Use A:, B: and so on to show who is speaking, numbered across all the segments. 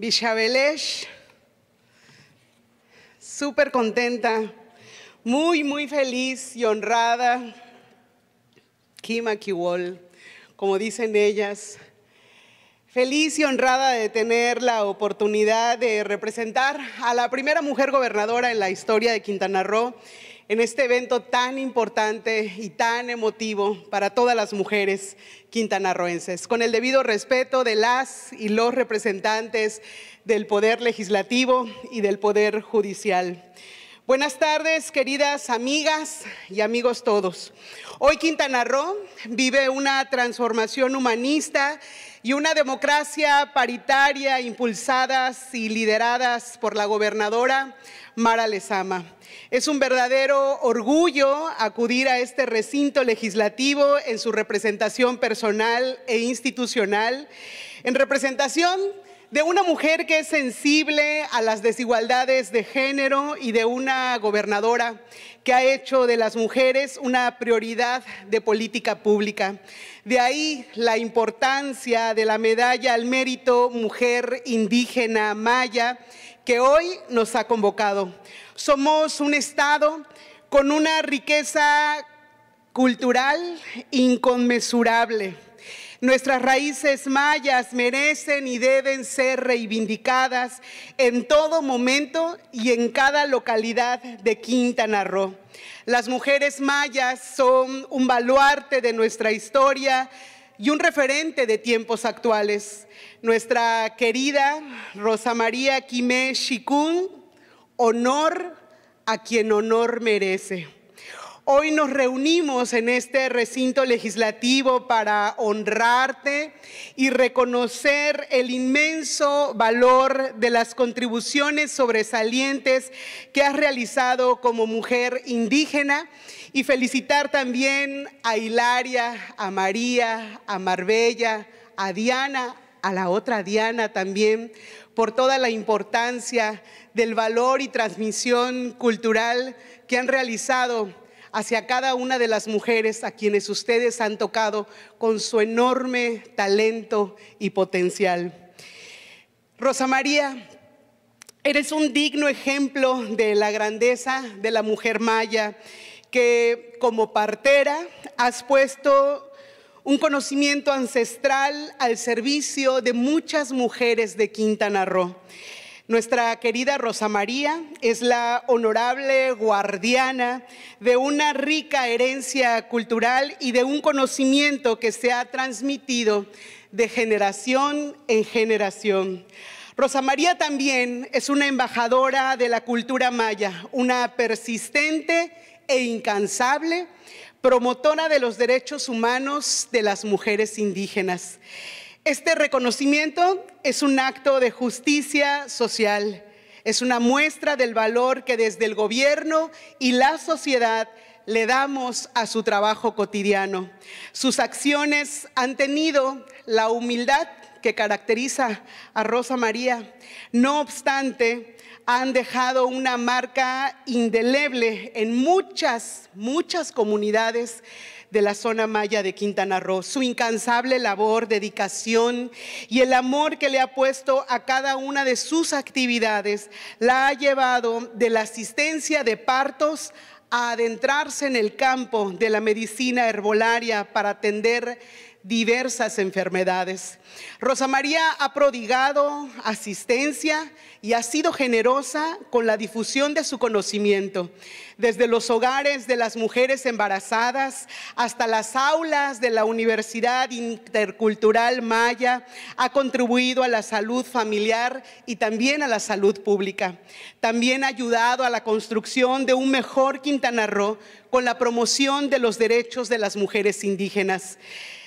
A: Villavelesh, súper contenta, muy, muy feliz y honrada. Kima Kiwol, como dicen ellas, feliz y honrada de tener la oportunidad de representar a la primera mujer gobernadora en la historia de Quintana Roo en este evento tan importante y tan emotivo para todas las mujeres quintanarroenses. Con el debido respeto de las y los representantes del Poder Legislativo y del Poder Judicial. Buenas tardes, queridas amigas y amigos todos. Hoy Quintana Roo vive una transformación humanista y una democracia paritaria impulsadas y lideradas por la gobernadora Mara Lezama. Es un verdadero orgullo acudir a este recinto legislativo en su representación personal e institucional, en representación de una mujer que es sensible a las desigualdades de género y de una gobernadora que ha hecho de las mujeres una prioridad de política pública. De ahí la importancia de la medalla al mérito mujer indígena maya que hoy nos ha convocado. Somos un Estado con una riqueza cultural inconmensurable Nuestras raíces mayas merecen y deben ser reivindicadas en todo momento y en cada localidad de Quintana Roo. Las mujeres mayas son un baluarte de nuestra historia y un referente de tiempos actuales. Nuestra querida Rosa María Quimé Shikun, honor a quien honor merece. Hoy nos reunimos en este recinto legislativo para honrarte y reconocer el inmenso valor de las contribuciones sobresalientes que has realizado como mujer indígena y felicitar también a Hilaria, a María, a Marbella, a Diana, a la otra Diana también, por toda la importancia del valor y transmisión cultural que han realizado hacia cada una de las mujeres a quienes ustedes han tocado con su enorme talento y potencial. Rosa María, eres un digno ejemplo de la grandeza de la mujer maya, que como partera has puesto un conocimiento ancestral al servicio de muchas mujeres de Quintana Roo. Nuestra querida Rosa María es la honorable guardiana de una rica herencia cultural y de un conocimiento que se ha transmitido de generación en generación. Rosa María también es una embajadora de la cultura maya, una persistente e incansable promotora de los derechos humanos de las mujeres indígenas. Este reconocimiento es un acto de justicia social, es una muestra del valor que desde el gobierno y la sociedad le damos a su trabajo cotidiano. Sus acciones han tenido la humildad que caracteriza a Rosa María. No obstante, han dejado una marca indeleble en muchas, muchas comunidades de la zona maya de Quintana Roo, su incansable labor, dedicación y el amor que le ha puesto a cada una de sus actividades la ha llevado de la asistencia de partos a adentrarse en el campo de la medicina herbolaria para atender diversas enfermedades. Rosa María ha prodigado asistencia y ha sido generosa con la difusión de su conocimiento, desde los hogares de las mujeres embarazadas hasta las aulas de la Universidad Intercultural Maya, ha contribuido a la salud familiar y también a la salud pública. También ha ayudado a la construcción de un mejor Quintana Roo con la promoción de los derechos de las mujeres indígenas.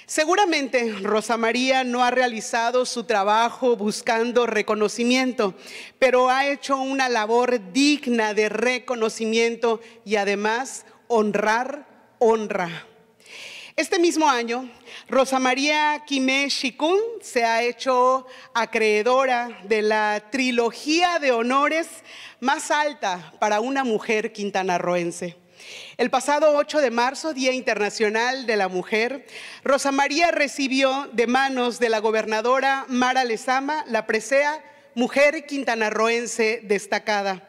A: Seguramente Rosa María no ha realizado su trabajo buscando reconocimiento, pero ha hecho una labor digna de reconocimiento y además honrar honra. Este mismo año, Rosa María Quimé Shikun se ha hecho acreedora de la trilogía de honores más alta para una mujer quintanarroense. El pasado 8 de marzo, Día Internacional de la Mujer, Rosa María recibió de manos de la gobernadora Mara Lezama la presea Mujer Quintanarroense Destacada.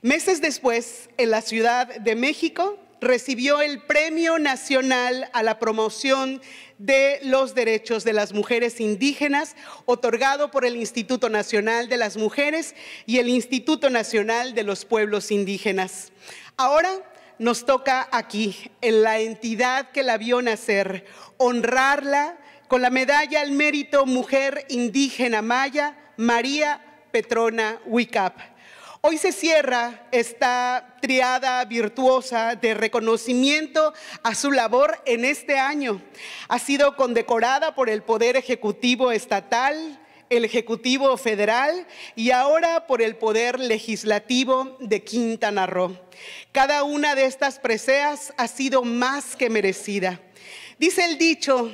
A: Meses después, en la Ciudad de México, recibió el Premio Nacional a la Promoción de los Derechos de las Mujeres Indígenas, otorgado por el Instituto Nacional de las Mujeres y el Instituto Nacional de los Pueblos Indígenas. Ahora nos toca aquí, en la entidad que la vio nacer, honrarla con la medalla al mérito Mujer Indígena Maya María Petrona Wicap. Hoy se cierra esta triada virtuosa de reconocimiento a su labor en este año. Ha sido condecorada por el Poder Ejecutivo Estatal, el Ejecutivo Federal y ahora por el Poder Legislativo de Quintana Roo. Cada una de estas preseas ha sido más que merecida. Dice el dicho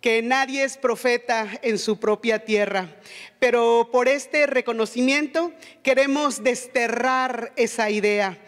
A: que nadie es profeta en su propia tierra, pero por este reconocimiento queremos desterrar esa idea.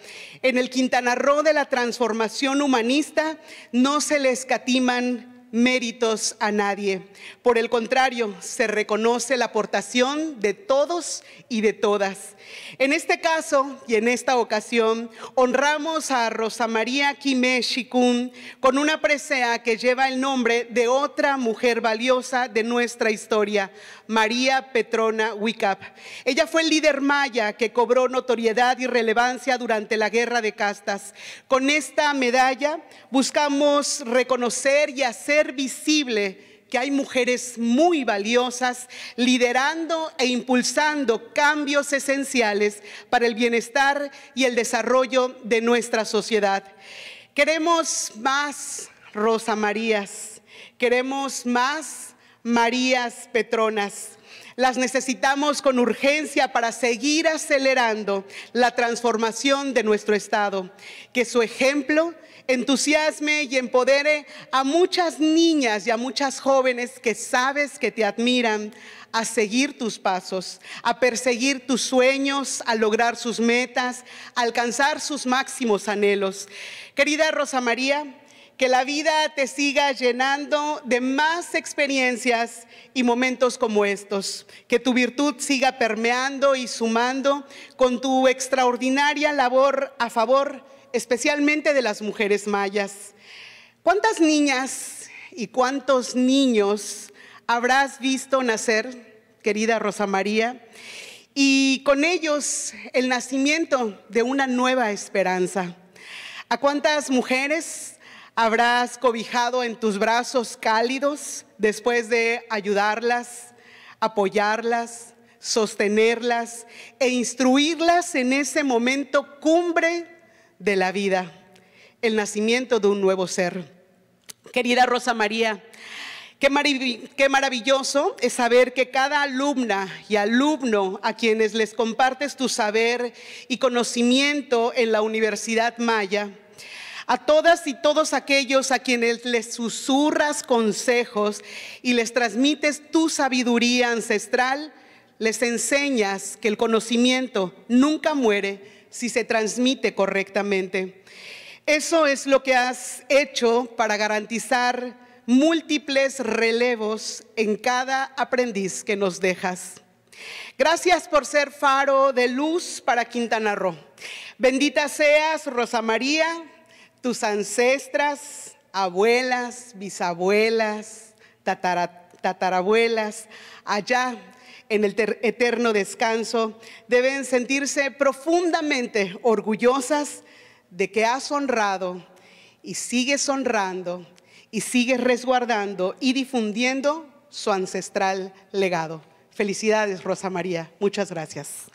A: En el Quintana Roo de la transformación humanista no se le escatiman méritos a nadie. Por el contrario, se reconoce la aportación de todos y de todas. En este caso y en esta ocasión, honramos a Rosa María Quimé Shikun con una presea que lleva el nombre de otra mujer valiosa de nuestra historia, María Petrona Wicap. Ella fue el líder maya que cobró notoriedad y relevancia durante la Guerra de Castas. Con esta medalla buscamos reconocer y hacer visible que hay mujeres muy valiosas liderando e impulsando cambios esenciales para el bienestar y el desarrollo de nuestra sociedad. Queremos más Rosa Marías, queremos más Marías Petronas. Las necesitamos con urgencia para seguir acelerando la transformación de nuestro Estado. Que su ejemplo entusiasme y empodere a muchas niñas y a muchas jóvenes que sabes que te admiran a seguir tus pasos, a perseguir tus sueños, a lograr sus metas, a alcanzar sus máximos anhelos. Querida Rosa María, que la vida te siga llenando de más experiencias y momentos como estos. Que tu virtud siga permeando y sumando con tu extraordinaria labor a favor de especialmente de las mujeres mayas. ¿Cuántas niñas y cuántos niños habrás visto nacer, querida Rosa María? Y con ellos el nacimiento de una nueva esperanza. ¿A cuántas mujeres habrás cobijado en tus brazos cálidos después de ayudarlas, apoyarlas, sostenerlas e instruirlas en ese momento cumbre de la vida, el nacimiento de un nuevo ser. Querida Rosa María, qué, maravilloso es saber que cada alumna y alumno a quienes les compartes tu saber y conocimiento en la Universidad Maya, a todas y todos aquellos a quienes les susurras consejos y les transmites tu sabiduría ancestral, les enseñas que el conocimiento nunca muere, si se transmite correctamente. Eso es lo que has hecho para garantizar múltiples relevos en cada aprendiz que nos dejas. Gracias por ser faro de luz para Quintana Roo. Bendita seas, Rosa María, tus ancestras, abuelas, bisabuelas, tatarabuelas, allá en el eterno descanso, deben sentirse profundamente orgullosas de que has honrado y sigues honrando y sigues resguardando y difundiendo su ancestral legado. Felicidades, Rosa María. Muchas gracias.